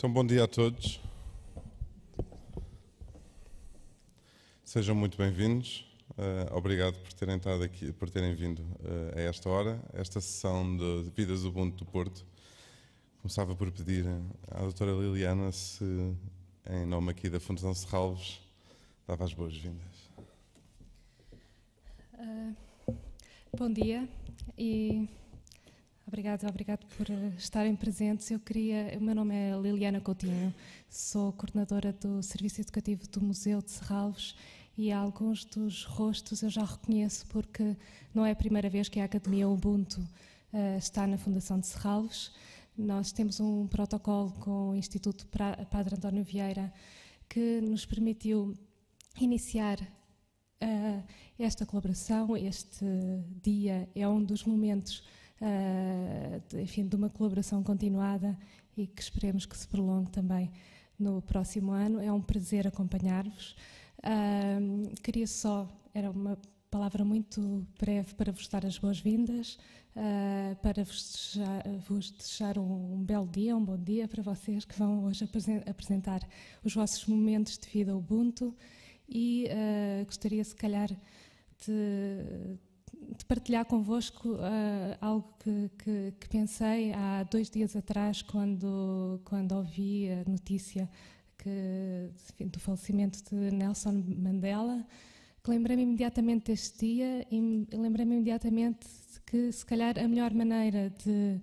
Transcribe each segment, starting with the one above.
Então, bom dia a todos. Sejam muito bem-vindos. Uh, obrigado por terem estado aqui, por terem vindo uh, a esta hora, esta sessão de Vidas Bundo do Porto. Começava por pedir à doutora Liliana se, em nome aqui da Fundação Serralves, dava as boas-vindas. Uh, bom dia e Obrigado, obrigado por eh, estarem presentes. Eu queria, o meu nome é Liliana Coutinho, sou coordenadora do Serviço Educativo do Museu de Serralves e alguns dos rostos eu já reconheço porque não é a primeira vez que a Academia Ubuntu uh, está na Fundação de Serralves. Nós temos um protocolo com o Instituto Padre António Vieira que nos permitiu iniciar uh, esta colaboração. Este dia é um dos momentos uh, de, enfim, de uma colaboração continuada e que esperemos que se prolongue também no próximo ano. É um prazer acompanhar-vos. Uh, queria só, era uma palavra muito breve para vos dar as boas-vindas, uh, para vos desejar, vos desejar um, um, belo dia, um bom dia para vocês que vão hoje apresentar os vossos momentos de vida Ubuntu e uh, gostaria se calhar de de partilhar convosco uh, algo que, que, que, pensei há dois dias atrás, quando, quando ouvi a notícia que, do falecimento de Nelson Mandela, lembrei-me imediatamente deste dia e lembrei-me imediatamente que, se calhar, a melhor maneira de,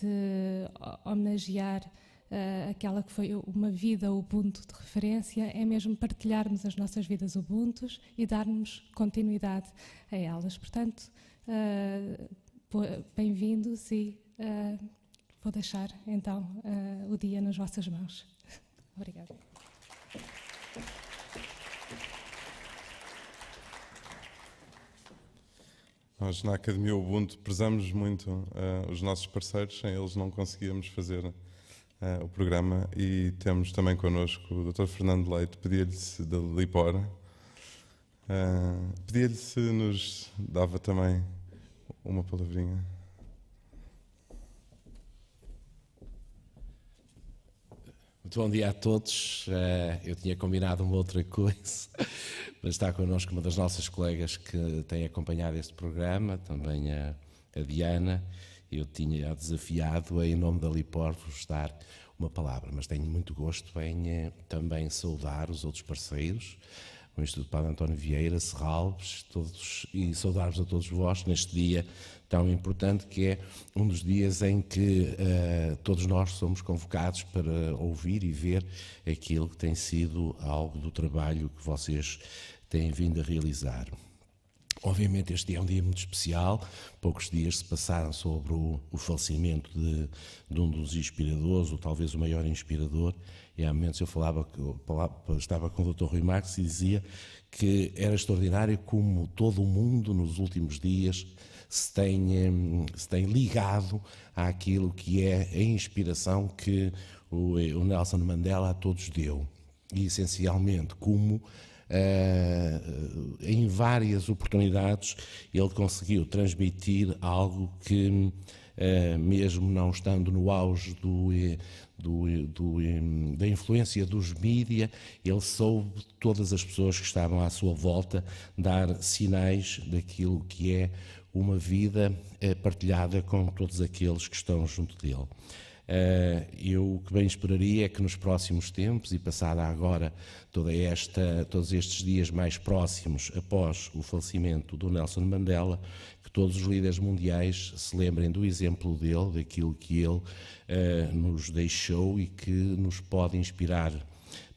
de homenagear uh, aquela que foi uma vida Ubuntu de referência, é mesmo partilharmos as nossas vidas Ubuntu e darmos continuidade a elas. Portanto, uh, bem-vindos e uh, vou deixar então o dia nas vossas mãos. Obrigada. Nós na Academia Ubuntu prezamos muito uh, os nossos parceiros, sem eles não conseguíamos fazer uh, o programa e temos também connosco o Dr. Fernando Leite. Pedia-lhe se da Lipora Uh, eh, Pedia-lhe se nos dava também uma palavrinha. Muito bom dia a todos. Eh, eu tinha combinado uma outra coisa, mas está connosco uma das nossas colegas que tem acompanhado este programa, também a, Diana, eu tinha desafiado a, em nome da Liporvos dar uma palavra, mas tenho muito gosto em eh, também saudar os outros parceiros, o Instituto Padre António Vieira, Serralves, todos, e saudar-vos a todos vós neste dia tão importante que é um dos dias em que uh, todos nós somos convocados para ouvir e ver aquilo que tem sido algo do trabalho que vocês têm vindo a realizar. Obviamente, este é um dia muito especial. Poucos dias se passaram sobre o, o falecimento de, de, um dos inspiradores, ou talvez o maior inspirador. E há momentos eu falava, que, estava com o Dr. Rui Marques e dizia que era extraordinário como todo o mundo nos últimos dias se tem, hum, se tem ligado àquilo que é a inspiração que o, o Nelson Mandela a todos deu. E essencialmente como Uh, em várias oportunidades, ele conseguiu transmitir algo que, uh, mesmo não estando no auge do, eh, do, do, da influência dos mídia, ele soube todas as pessoas que estavam à sua volta dar sinais daquilo que é uma vida partilhada com todos aqueles que estão junto dele. Eh, eu o que bem esperaria é que nos próximos tempos, e passada agora toda esta, todos estes dias mais próximos após o falecimento do Nelson Mandela, que todos os líderes mundiais se lembrem do exemplo dele, daquilo que ele eh, nos deixou e que nos pode inspirar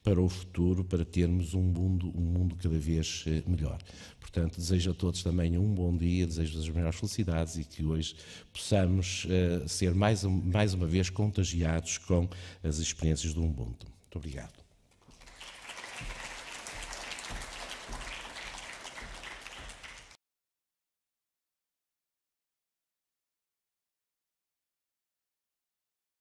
para o futuro, para termos um mundo, um mundo cada vez eh, melhor. Portanto, desejo a todos também um bom dia, desejo as melhores felicidades e que hoje possamos uh, ser mais, mais uma vez contagiados com as experiências do Ubuntu. Muito obrigado.